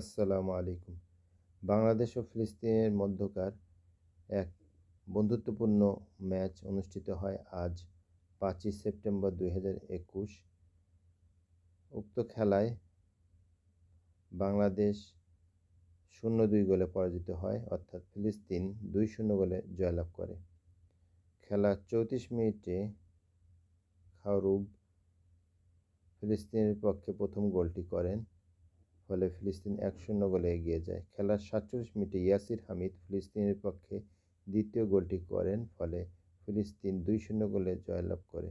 আসসালামু আলাইকুম বাংলাদেশ ও ফিলিস্তিনের মধ্যকার এক বন্ধুত্বপূর্ণ ম্যাচ অনুষ্ঠিত হয় আজ পাঁচই সেপ্টেম্বর দুই উক্ত খেলায় বাংলাদেশ শূন্য দুই গোলে পরাজিত হয় অর্থাৎ ফিলিস্তিন দুই শূন্য গোলে জয়লাভ করে খেলা চৌত্রিশ মিনিটে খাওরুব ফিলিস্তিনের পক্ষে প্রথম গোলটি করেন ফলে ফিলিস্তিন এক শূন্য গোলে এগিয়ে যায় খেলার সাতচল্লিশ মিনিটে ইয়াসির হামিদ ফিলিস্তিনের পক্ষে দ্বিতীয় গোলটি করেন ফলে ফিলিস্তিন দুই শূন্য গোলে জয়লাভ করে